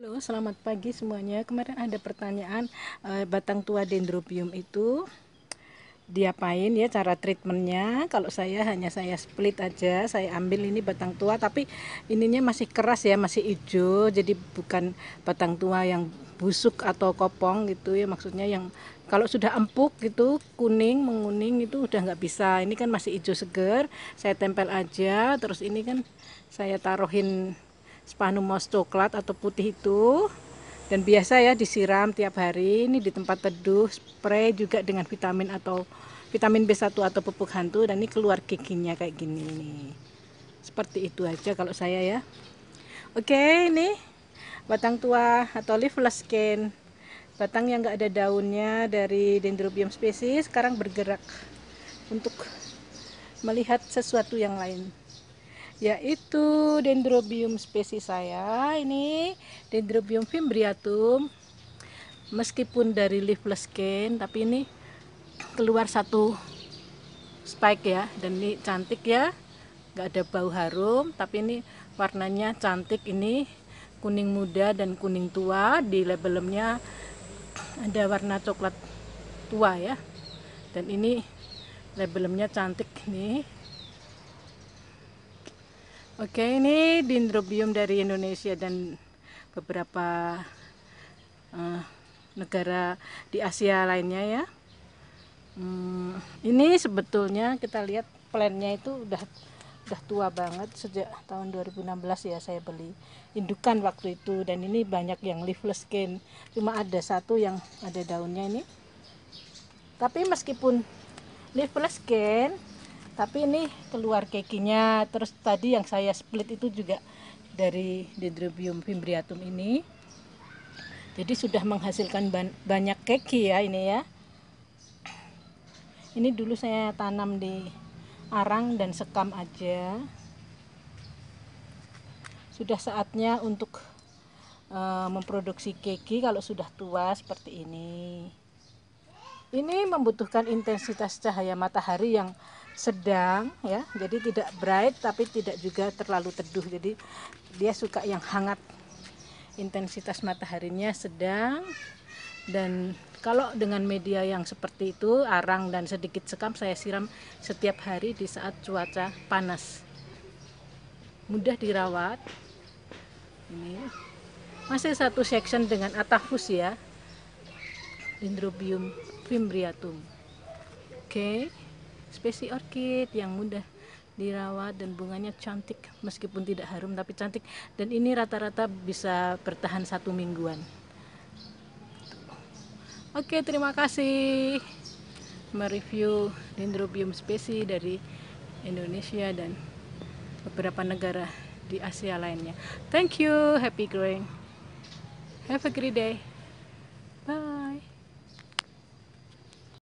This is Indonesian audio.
Halo, selamat pagi semuanya. Kemarin ada pertanyaan e, batang tua dendrobium itu diapain ya cara treatmentnya? Kalau saya hanya saya split aja, saya ambil ini batang tua, tapi ininya masih keras ya, masih hijau, jadi bukan batang tua yang busuk atau kopong gitu ya maksudnya yang kalau sudah empuk gitu kuning menguning itu udah nggak bisa ini kan masih hijau seger saya tempel aja terus ini kan saya taruhin moss coklat atau putih itu dan biasa ya disiram tiap hari ini di tempat teduh spray juga dengan vitamin atau vitamin B1 atau pupuk hantu dan ini keluar giginya kayak gini nih seperti itu aja kalau saya ya oke ini batang tua atau leafless cane batang yang enggak ada daunnya dari dendrobium spesies sekarang bergerak untuk melihat sesuatu yang lain yaitu dendrobium spesies saya ini dendrobium fimbriatum meskipun dari leafless cane tapi ini keluar satu spike ya dan ini cantik ya nggak ada bau harum tapi ini warnanya cantik ini kuning muda dan kuning tua di labelnya ada warna coklat tua ya dan ini labelnya cantik nih Oke, ini dendrobium dari Indonesia dan beberapa uh, negara di Asia lainnya ya. Hmm, ini sebetulnya kita lihat plannya itu udah udah tua banget sejak tahun 2016 ya saya beli indukan waktu itu dan ini banyak yang leafless cane cuma ada satu yang ada daunnya ini tapi meskipun leafless cane tapi ini keluar kekinya terus tadi yang saya split itu juga dari dendrobium fimbriatum ini jadi sudah menghasilkan ban banyak keki ya ini ya ini dulu saya tanam di arang dan sekam aja sudah saatnya untuk e, memproduksi keki kalau sudah tua seperti ini ini membutuhkan intensitas cahaya matahari yang sedang ya jadi tidak bright tapi tidak juga terlalu teduh jadi dia suka yang hangat intensitas mataharinya sedang dan kalau dengan media yang seperti itu arang dan sedikit sekam saya siram setiap hari di saat cuaca panas mudah dirawat ini masih satu section dengan atafus ya dendrobium fimbriatum oke okay spesies orkid yang mudah dirawat dan bunganya cantik meskipun tidak harum tapi cantik dan ini rata-rata bisa bertahan satu mingguan oke terima kasih mereview dendrobium spesies dari Indonesia dan beberapa negara di Asia lainnya thank you happy growing have a great day